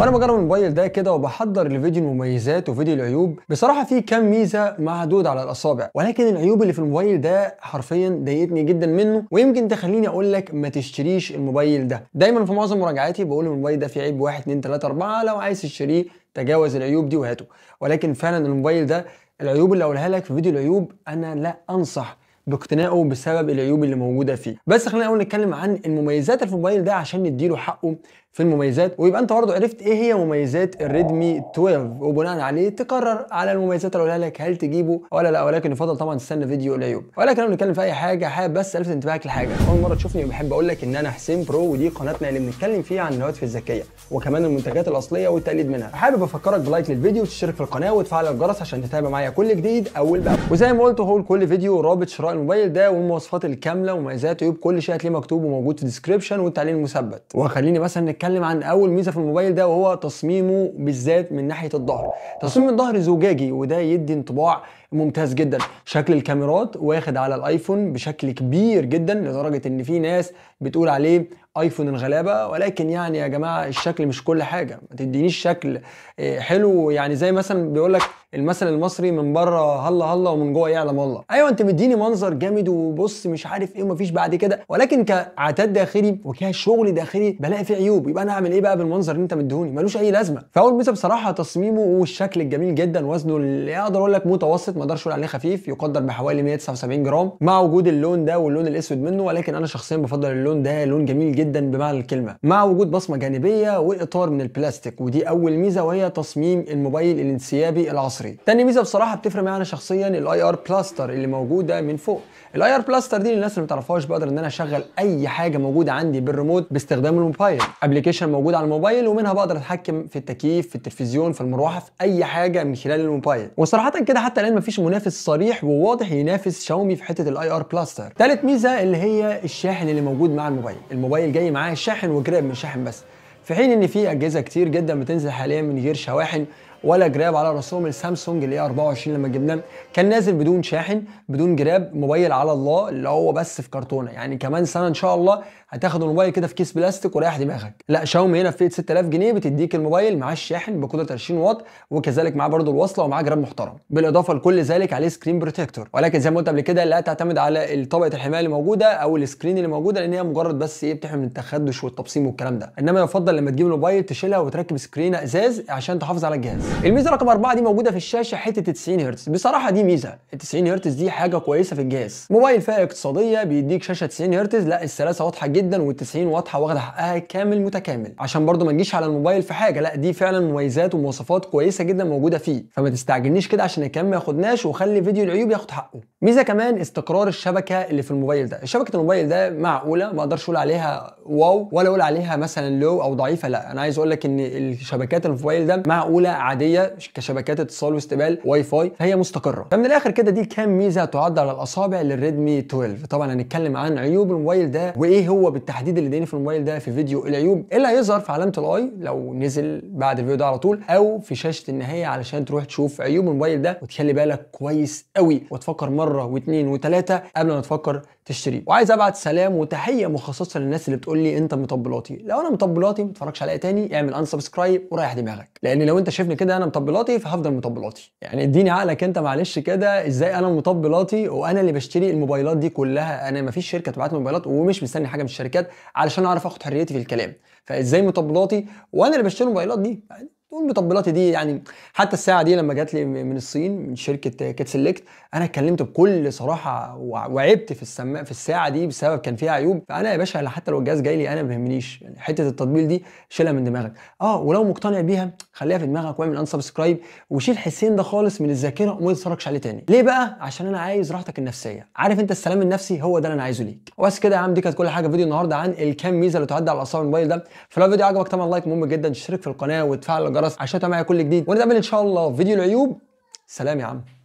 وانا بجرب الموبايل ده كده وبحضر لفيديو المميزات وفيديو العيوب بصراحه في كام ميزه معدود على الاصابع ولكن العيوب اللي في الموبايل ده حرفيا ضايقتني جدا منه ويمكن تخليني اقول لك ما تشتريش الموبايل ده دايما في معظم مراجعاتي بقول الموبايل ده فيه عيب 1 2 3 4 لو عايز تشتريه تجاوز العيوب دي وهاته ولكن فعلا الموبايل ده العيوب اللي اقولها لك في فيديو العيوب انا لا انصح باقتنائه بسبب العيوب اللي موجوده فيه بس خلينا الاول نتكلم عن المميزات الموبايل ده عشان نديله حقه في المميزات ويبقى انت برضه عرفت ايه هي مميزات الريدمي 12 وبناء عليه تقرر على المميزات اللي لك هل تجيبه ولا لا ولكن يفضل طبعا تستنى فيديو العيوب ولكن لو نتكلم في اي حاجه حابب بس الفت انتباهك لحاجه اول مره تشوفني بحب اقول لك ان انا حسين برو ودي قناتنا اللي بنتكلم فيها عن الهواتف الذكيه وكمان المنتجات الاصليه والتقليد منها حابب افكرك بلايك للفيديو وتشترك في القناه وتفعل الجرس عشان تتابع معايا كل جديد اول باول وزي ما قلت هو كل فيديو رابط شراء الموبايل ده والمواصفات الكامله ومميزات عيوب كل شيء هتلاقيه مكتوب وموجود في الديسكربشن والتعليق المثبت وخليني مثلا نتكلم عن اول ميزه في الموبايل ده وهو تصميمه بالذات من ناحيه الظهر تصميم الظهر زجاجي وده يدي انطباع ممتاز جدا شكل الكاميرات واخد على الايفون بشكل كبير جدا لدرجه ان في ناس بتقول عليه ايفون الغلابه ولكن يعني يا جماعه الشكل مش كل حاجه ما تدينيش شكل آه، حلو يعني زي مثلا بيقول لك المثل المصري من بره هلا هلا ومن جوه يعلم الله ايوه انت مديني منظر جامد وبص مش عارف ايه ومفيش بعد كده ولكن كعتاد داخلي وكشغل داخلي بلاقي فيه عيوب يبقى انا اعمل ايه بقى بالمنظر اللي انت مديهوني ملوش اي لازمه فاول ميزه بصراحه تصميمه والشكل الجميل جدا وزنه اللي اقدر اقول لك متوسط ما اقدرش اقول عليه خفيف يقدر بحوالي 179 جرام مع وجود اللون ده واللون الاسود منه ولكن انا شخصيا بفضل اللون ده لون جميل جدا بمعنى الكلمه مع وجود بصمه جانبيه واطار من البلاستيك ودي اول ميزه وهي تصميم الموبايل الانسيابي العصري المصري تاني ميزه بصراحه بتفرق معايا انا شخصيا الاي ار بلاستر اللي موجوده من فوق الاي ار بلاستر دي للناس اللي ما تعرفهاش بقدر ان انا اشغل اي حاجه موجوده عندي بالريموت باستخدام الموبايل ابلكيشن موجود على الموبايل ومنها بقدر اتحكم في التكييف في التلفزيون في المروحه في اي حاجه من خلال الموبايل وصراحه كده حتى الان مفيش منافس صريح وواضح ينافس شاومي في حته الاي ار بلاستر تالت ميزه اللي هي الشاحن اللي موجود مع الموبايل الموبايل جاي معاه شاحن وجراب من شاحن بس في حين ان في اجهزه كتير جدا بتنزل حاليا من غير شواحن ولا جراب على رسوم السامسونج اللي هي 24 لما جبناه كان نازل بدون شاحن بدون جراب موبايل على الله اللي هو بس في كرتونه يعني كمان سنه ان شاء الله هتاخد الموبايل كده في كيس بلاستيك وريح دماغك لا شاومي هنا في 6000 جنيه بتديك الموبايل معاه الشاحن بقدره 20 واط وكذلك معاه برده الوصله ومعاه جراب محترم بالاضافه لكل ذلك عليه سكرين بروتكتور ولكن زي ما قلت قبل كده لا تعتمد على طبقه الحمايه اللي موجوده او السكرين اللي موجوده لان هي مجرد بس ايه بتحمي من التخدش والتبصيم والكلام ده انما يفضل لما تجيب الموبايل تشيلها وتركب سكرين ازاز عشان تحافظ على الجهاز الميزه رقم أربعة دي موجوده في الشاشه حته 90 هرتز بصراحه دي ميزه ال 90 هرتز دي حاجه كويسه في الجهاز موبايل فئه اقتصاديه بيديك شاشه 90 هرتز لا السلاسه واضحه جدا وال90 واضحه واخده حقها كامل متكامل عشان برده ما نجيش على الموبايل في حاجه لا دي فعلا مميزات ومواصفات كويسه جدا موجوده فيه فما تستعجلنيش كده عشان الكلام ما ياخدناش وخلي فيديو العيوب ياخد حقه ميزه كمان استقرار الشبكه اللي في الموبايل ده شبكه الموبايل ده معقوله ما اقدرش اقول عليها واو ولا اقول عليها مثلا لو او ضعيفه لا انا عايز اقول لك ان الشبكات الموبايل ده معقوله عاديه كشبكات اتصال واستقبال واي فاي فهي مستقره فمن الاخر كده دي كام ميزه تعد على الاصابع للريدمي 12 طبعا هنتكلم عن عيوب الموبايل ده وايه هو بالتحديد اللي ديني في الموبايل ده في فيديو العيوب اللي هيظهر في علامه الاي لو نزل بعد الفيديو ده على طول او في شاشه النهايه علشان تروح تشوف عيوب الموبايل ده وتخلي بالك كويس قوي وتفكر مره واثنين وثلاثه قبل ما تفكر تشتريه وعايز ابعت سلام وتحيه مخصصه للناس اللي بتقول لي انت مطبلاتي لو انا مطبلاتي ما تتفرجش عليا تاني اعمل ان سبسكرايب وريح دماغك لان لو انت شايفني كده انا مطبلاتي فهفضل مطبلاتي يعني اديني عقلك انت معلش كده ازاي انا مطبلاتي وانا اللي بشتري الموبايلات دي كلها انا ما فيش شركه تبعت لي موبايلات ومش مستني حاجه من الشركات علشان اعرف اخد حريتي في الكلام فازاي مطبلاتي وانا اللي بشتري الموبايلات دي تقول مطبلاتي دي يعني حتى الساعه دي لما جات لي من الصين من شركه كات سيلكت انا اتكلمت بكل صراحه وعبت في السماء في الساعه دي بسبب كان فيها عيوب فانا يا باشا حتى لو الجهاز جاي لي انا ما بيهمنيش يعني حته التطبيل دي شيلها من دماغك اه ولو مقتنع بيها خليها في دماغك واعمل ان سبسكرايب وشيل حسين ده خالص من الذاكره وما تتفرجش عليه تاني ليه بقى عشان انا عايز راحتك النفسيه عارف انت السلام النفسي هو ده اللي انا عايزه ليك وبس كده يا عم دي كانت كل حاجه في فيديو النهارده عن الكام ميزه اللي تعدي على اعصاب الموبايل ده فلو الفيديو عجبك تعمل لايك مهم جدا تشترك في القناه وتفعل الجرس عشان تتابع كل جديد ونتقابل ان شاء الله في فيديو العيوب سلام يا عم